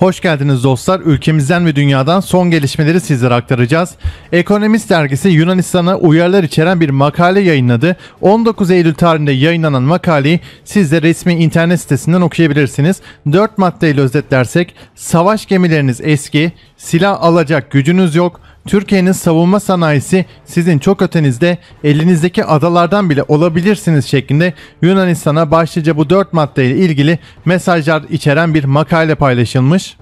Hoş geldiniz dostlar. Ülkemizden ve dünyadan son gelişmeleri sizlere aktaracağız. Ekonomist dergisi Yunanistan'a uyarılar içeren bir makale yayınladı. 19 Eylül tarihinde yayınlanan makaleyi siz de resmi internet sitesinden okuyabilirsiniz. 4 maddeyle özetlersek savaş gemileriniz eski, silah alacak gücünüz yok, Türkiye'nin savunma sanayisi sizin çok ötenizde elinizdeki adalardan bile olabilirsiniz şeklinde Yunanistan'a başlıca bu dört maddeyle ilgili mesajlar içeren bir makale paylaşılmış.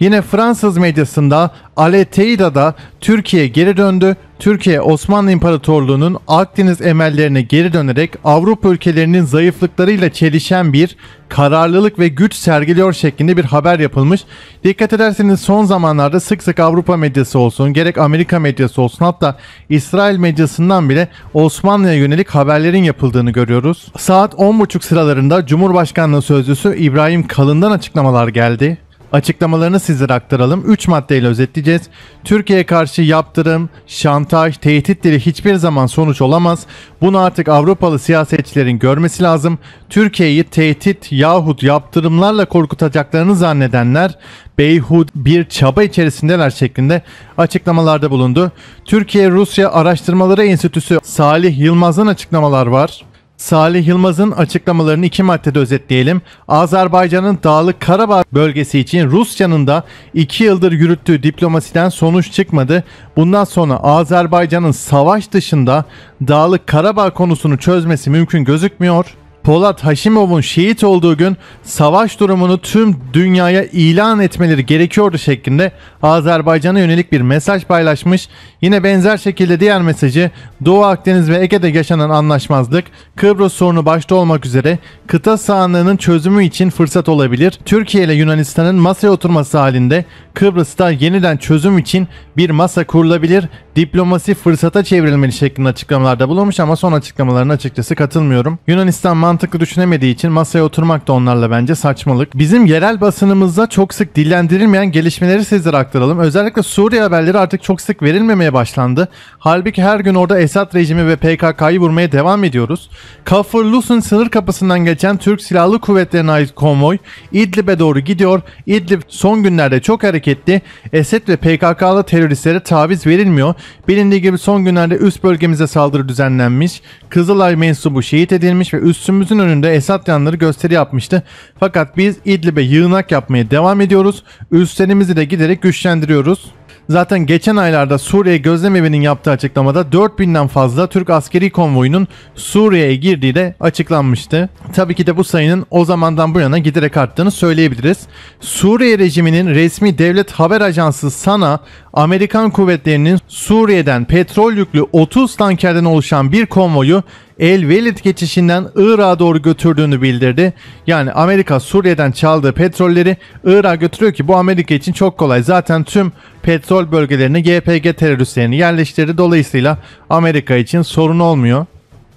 Yine Fransız medyasında Aleteida'da Türkiye geri döndü. Türkiye Osmanlı İmparatorluğu'nun Akdeniz emellerine geri dönerek Avrupa ülkelerinin zayıflıklarıyla çelişen bir kararlılık ve güç sergiliyor şeklinde bir haber yapılmış. Dikkat ederseniz son zamanlarda sık sık Avrupa medyası olsun gerek Amerika medyası olsun hatta İsrail medyasından bile Osmanlı'ya yönelik haberlerin yapıldığını görüyoruz. Saat 10.30 sıralarında Cumhurbaşkanlığı Sözcüsü İbrahim Kalın'dan açıklamalar geldi. Açıklamalarını sizlere aktaralım. 3 maddeyle özetleyeceğiz. Türkiye'ye karşı yaptırım, şantaj, tehdit dili hiçbir zaman sonuç olamaz. Bunu artık Avrupalı siyasetçilerin görmesi lazım. Türkiye'yi tehdit yahut yaptırımlarla korkutacaklarını zannedenler beyhud bir çaba içerisindeler şeklinde açıklamalarda bulundu. Türkiye Rusya Araştırmaları Enstitüsü Salih Yılmaz'ın açıklamalar var. Salih Yılmaz'ın açıklamalarını iki maddede özetleyelim. Azerbaycan'ın Dağlık Karabağ bölgesi için Rusya'nın da iki yıldır yürüttüğü diplomasiden sonuç çıkmadı. Bundan sonra Azerbaycan'ın savaş dışında Dağlık Karabağ konusunu çözmesi mümkün gözükmüyor. Polat Haşimov'un şehit olduğu gün savaş durumunu tüm dünyaya ilan etmeleri gerekiyordu şeklinde Azerbaycan'a yönelik bir mesaj paylaşmış. Yine benzer şekilde diğer mesajı Doğu Akdeniz ve Ege'de yaşanan anlaşmazlık, Kıbrıs sorunu başta olmak üzere kıta sahanlığının çözümü için fırsat olabilir. Türkiye ile Yunanistan'ın masaya oturması halinde Kıbrıs'ta yeniden çözüm için bir masa kurulabilir, diplomasi fırsata çevrilmeli şeklinde açıklamalarda bulunmuş ama son açıklamalarına açıkçası katılmıyorum. Yunanistan mantıklı düşünemediği için masaya oturmak da onlarla bence saçmalık. Bizim yerel basınımızda çok sık dillendirilmeyen gelişmeleri sizlere aktaralım. Özellikle Suriye haberleri artık çok sık verilmemeye başlandı. Halbuki her gün orada Esad rejimi ve PKK'yı vurmaya devam ediyoruz. Kafir lusun sınır kapısından geçen Türk Silahlı Kuvvetleri'ne ait konvoy İdlib'e doğru gidiyor. İdlib son günlerde çok hareketli terk Esed ve PKK'lı teröristlere taviz verilmiyor. Bilindiği gibi son günlerde üst bölgemize saldırı düzenlenmiş. Kızılay mensubu şehit edilmiş ve üstümüzün önünde Esad yanları gösteri yapmıştı. Fakat biz İdlib'e yığınak yapmaya devam ediyoruz. Üstlerimizi de giderek güçlendiriyoruz. Zaten geçen aylarda Suriye Gözlem Evi'nin yaptığı açıklamada 4000'den fazla Türk askeri konvoyunun Suriye'ye girdiği de açıklanmıştı. Tabii ki de bu sayının o zamandan bu yana giderek arttığını söyleyebiliriz. Suriye rejiminin resmi devlet haber ajansı SANA, Amerikan kuvvetlerinin Suriye'den petrol yüklü 30 tankerden oluşan bir konvoyu El Velid geçişinden Irak'a doğru götürdüğünü bildirdi. Yani Amerika Suriye'den çaldığı petrolleri Irak'a götürüyor ki bu Amerika için çok kolay. Zaten tüm petrol bölgelerine GPG teröristlerini yerleştirdi. Dolayısıyla Amerika için sorun olmuyor.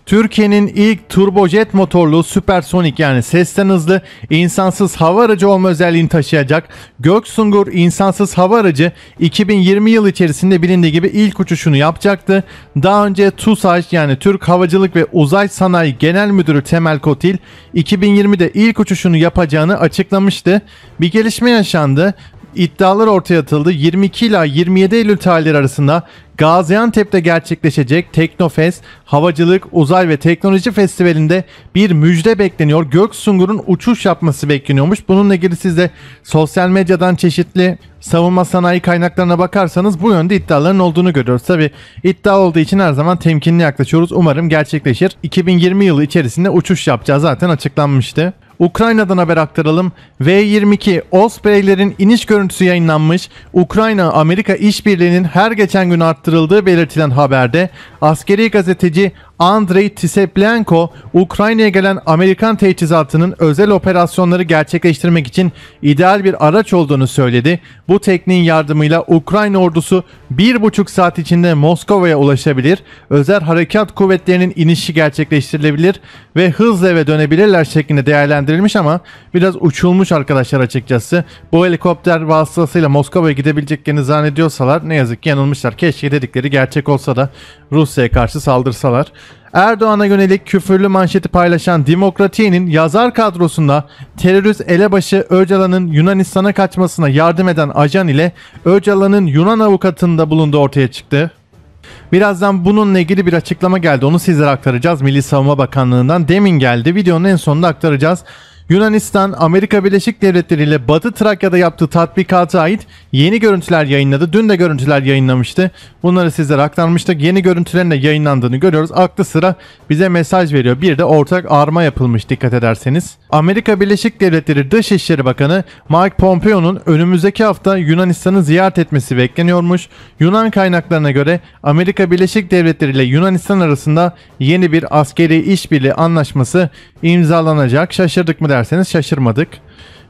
Türkiye'nin ilk turbojet motorlu süpersonik yani sesten hızlı insansız hava aracı olma özelliğini taşıyacak Göksungur insansız hava aracı 2020 yıl içerisinde bilindiği gibi ilk uçuşunu yapacaktı. Daha önce TUSAŞ yani Türk Havacılık ve Uzay Sanayi Genel Müdürü Temel Kotil 2020'de ilk uçuşunu yapacağını açıklamıştı. Bir gelişme yaşandı iddialar ortaya atıldı. 22 ila 27 Eylül tarihleri arasında Gaziantep'te gerçekleşecek Teknofest, Havacılık, Uzay ve Teknoloji Festivali'nde bir müjde bekleniyor. Göksungur'un uçuş yapması bekleniyormuş. Bununla ilgili siz de sosyal medyadan çeşitli savunma sanayi kaynaklarına bakarsanız bu yönde iddiaların olduğunu görüyoruz. Tabi iddia olduğu için her zaman temkinli yaklaşıyoruz. Umarım gerçekleşir. 2020 yılı içerisinde uçuş yapacağı zaten açıklanmıştı. Ukrayna'dan haber aktaralım. V-22 Osprey'lerin iniş görüntüsü yayınlanmış. Ukrayna-Amerika işbirliğinin her geçen gün arttırıldığı belirtilen haberde askeri gazeteci Andrei Tseplenko, Ukrayna'ya gelen Amerikan teçhizatının özel operasyonları gerçekleştirmek için ideal bir araç olduğunu söyledi. Bu tekniğin yardımıyla Ukrayna ordusu 1,5 saat içinde Moskova'ya ulaşabilir, özel harekat kuvvetlerinin inişi gerçekleştirilebilir ve hızla eve dönebilirler şeklinde değerlendirilmiş ama biraz uçulmuş arkadaşlar açıkçası. Bu helikopter vasıtasıyla Moskova'ya gidebileceklerini zannediyorsalar ne yazık ki yanılmışlar. Keşke dedikleri gerçek olsa da Rusya'ya karşı saldırsalar. Erdoğan'a yönelik küfürlü manşeti paylaşan Demokratiye'nin yazar kadrosunda terörist elebaşı Öcalan'ın Yunanistan'a kaçmasına yardım eden ajan ile Öcalan'ın Yunan avukatında bulunduğu ortaya çıktı. Birazdan bununla ilgili bir açıklama geldi. Onu sizlere aktaracağız. Milli Savunma Bakanlığı'ndan demin geldi. Videonun en sonunda aktaracağız. Yunanistan, Amerika Birleşik Devletleri ile Batı Trakya'da yaptığı tatbikata ait yeni görüntüler yayınladı. Dün de görüntüler yayınlamıştı. Bunları sizlere aktarmıştık. Yeni görüntülerin de yayınlandığını görüyoruz. Aklı sıra bize mesaj veriyor. Bir de ortak arma yapılmış dikkat ederseniz. Amerika Birleşik Devletleri Dışişleri Bakanı Mike Pompeo'nun önümüzdeki hafta Yunanistan'ı ziyaret etmesi bekleniyormuş. Yunan kaynaklarına göre Amerika Birleşik Devletleri ile Yunanistan arasında yeni bir askeri işbirliği anlaşması imzalanacak. Şaşırdık mı der? derseniz şaşırmadık.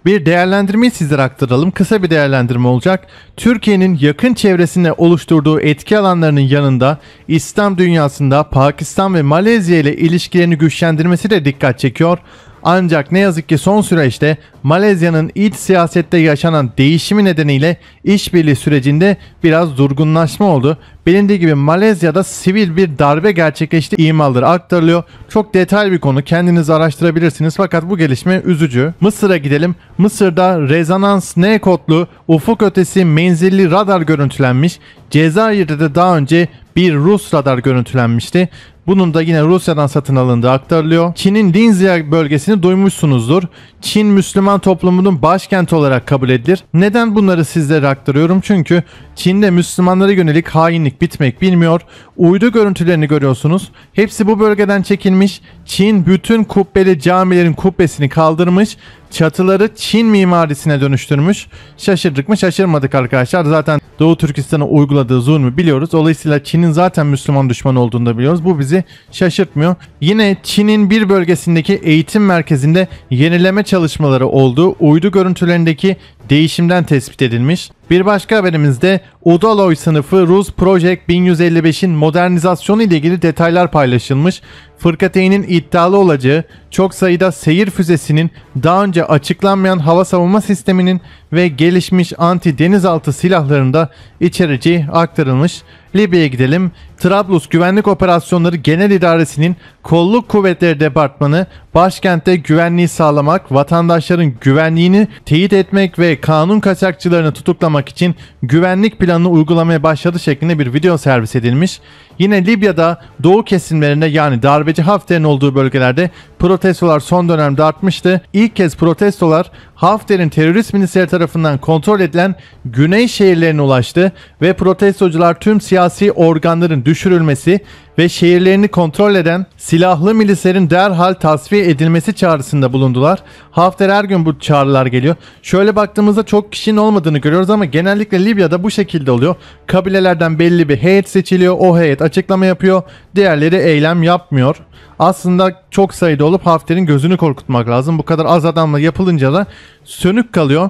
Bir değerlendirmeyi sizlere aktaralım. Kısa bir değerlendirme olacak. Türkiye'nin yakın çevresinde oluşturduğu etki alanlarının yanında İslam dünyasında Pakistan ve Malezya ile ilişkilerini güçlendirmesi de dikkat çekiyor. Ancak ne yazık ki son süreçte Malezya'nın iç siyasette yaşanan değişimi nedeniyle işbirliği sürecinde biraz durgunlaşma oldu. Bilindiği gibi Malezya'da sivil bir darbe gerçekleşti imaları aktarılıyor. Çok detaylı bir konu kendiniz araştırabilirsiniz fakat bu gelişme üzücü. Mısır'a gidelim. Mısır'da rezonans N kodlu ufuk ötesi menzilli radar görüntülenmiş. Cezayir'de de daha önce bir Rus radar görüntülenmişti. Bunun da yine Rusya'dan satın alındığı aktarılıyor. Çin'in Linzia bölgesini duymuşsunuzdur. Çin Müslüman toplumunun başkenti olarak kabul edilir. Neden bunları sizlere aktarıyorum? Çünkü Çin'de Müslümanlara yönelik hainlik bitmek bilmiyor. Uydu görüntülerini görüyorsunuz. Hepsi bu bölgeden çekilmiş. Çin bütün kubbeli camilerin kubbesini kaldırmış. Çatıları Çin mimarisine dönüştürmüş. Şaşırdık mı? Şaşırmadık arkadaşlar. Zaten Doğu Türkistan'a uyguladığı zulmü biliyoruz. Dolayısıyla Çin'in zaten Müslüman düşmanı olduğunu da biliyoruz. Bu bizi bizi şaşırtmıyor. Yine Çin'in bir bölgesindeki eğitim merkezinde yenileme çalışmaları olduğu uydu görüntülerindeki değişimden tespit edilmiş. Bir başka haberimizde Udaloy sınıfı Rus Project 1155'in modernizasyonu ile ilgili detaylar paylaşılmış. Fırkateynin iddialı olacağı çok sayıda seyir füzesinin daha önce açıklanmayan hava savunma sisteminin ve gelişmiş anti denizaltı silahlarında içerici aktarılmış. Libya'ya gidelim. Trablus Güvenlik Operasyonları Genel İdaresi'nin Kolluk Kuvvetleri Departmanı başkentte güvenliği sağlamak, vatandaşların güvenliğini teyit etmek ve kanun kaçakçılarını tutuklamak için güvenlik planını uygulamaya başladı şeklinde bir video servis edilmiş. Yine Libya'da doğu kesimlerinde yani darbeci Hafter'in olduğu bölgelerde protestolar son dönemde artmıştı. İlk kez protestolar Hafter'in terörist milisleri tarafından kontrol edilen güney şehirlerine ulaştı ve protestocular tüm siyasi organların düşürülmesi, ve şehirlerini kontrol eden silahlı milislerin derhal tasfiye edilmesi çağrısında bulundular. Hafter her gün bu çağrılar geliyor. Şöyle baktığımızda çok kişinin olmadığını görüyoruz ama genellikle Libya'da bu şekilde oluyor. Kabilelerden belli bir heyet seçiliyor. O heyet açıklama yapıyor. Diğerleri eylem yapmıyor. Aslında çok sayıda olup Hafter'in gözünü korkutmak lazım. Bu kadar az adamla yapılınca da sönük kalıyor.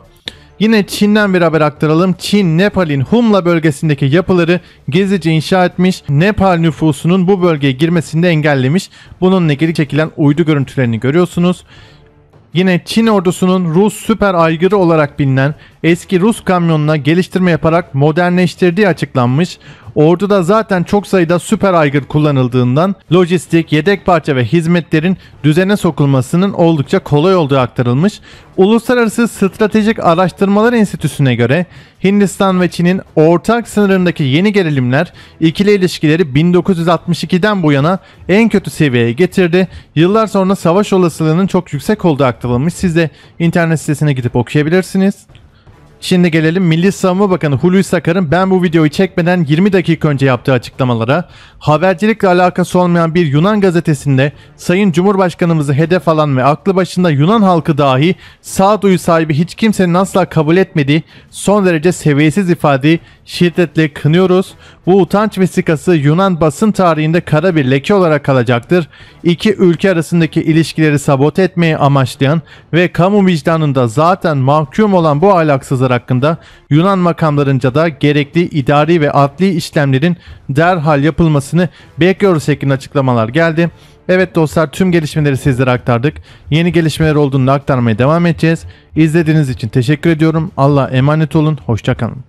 Yine Çin'den bir haber aktaralım. Çin, Nepal'in Humla bölgesindeki yapıları gezici inşa etmiş. Nepal nüfusunun bu bölgeye girmesini de engellemiş. Bununla ilgili çekilen uydu görüntülerini görüyorsunuz. Yine Çin ordusunun Rus süper aygırı olarak bilinen eski Rus kamyonuna geliştirme yaparak modernleştirdiği açıklanmış. Ordu'da zaten çok sayıda süper aygır kullanıldığından lojistik, yedek parça ve hizmetlerin düzene sokulmasının oldukça kolay olduğu aktarılmış. Uluslararası Stratejik Araştırmalar Enstitüsü'ne göre Hindistan ve Çin'in ortak sınırındaki yeni gerilimler ikili ilişkileri 1962'den bu yana en kötü seviyeye getirdi. Yıllar sonra savaş olasılığının çok yüksek olduğu aktarılmış. Siz de internet sitesine gidip okuyabilirsiniz. Şimdi gelelim Milli Savunma Bakanı Hulusi Akar'ın ben bu videoyu çekmeden 20 dakika önce yaptığı açıklamalara, habercilikle alakası olmayan bir Yunan gazetesinde Sayın Cumhurbaşkanımızı hedef alan ve aklı başında Yunan halkı dahi sağduyu sahibi hiç kimsenin asla kabul etmediği son derece seviyesiz ifadeyi şiddetle kınıyoruz. Bu utanç vesikası Yunan basın tarihinde kara bir leke olarak kalacaktır. İki ülke arasındaki ilişkileri sabote etmeyi amaçlayan ve kamu vicdanında zaten mahkum olan bu ahlaksızlığı şahıslar hakkında Yunan makamlarınca da gerekli idari ve adli işlemlerin derhal yapılmasını bekliyoruz şeklinde açıklamalar geldi. Evet dostlar tüm gelişmeleri sizlere aktardık. Yeni gelişmeler olduğunda aktarmaya devam edeceğiz. İzlediğiniz için teşekkür ediyorum. Allah'a emanet olun. Hoşçakalın.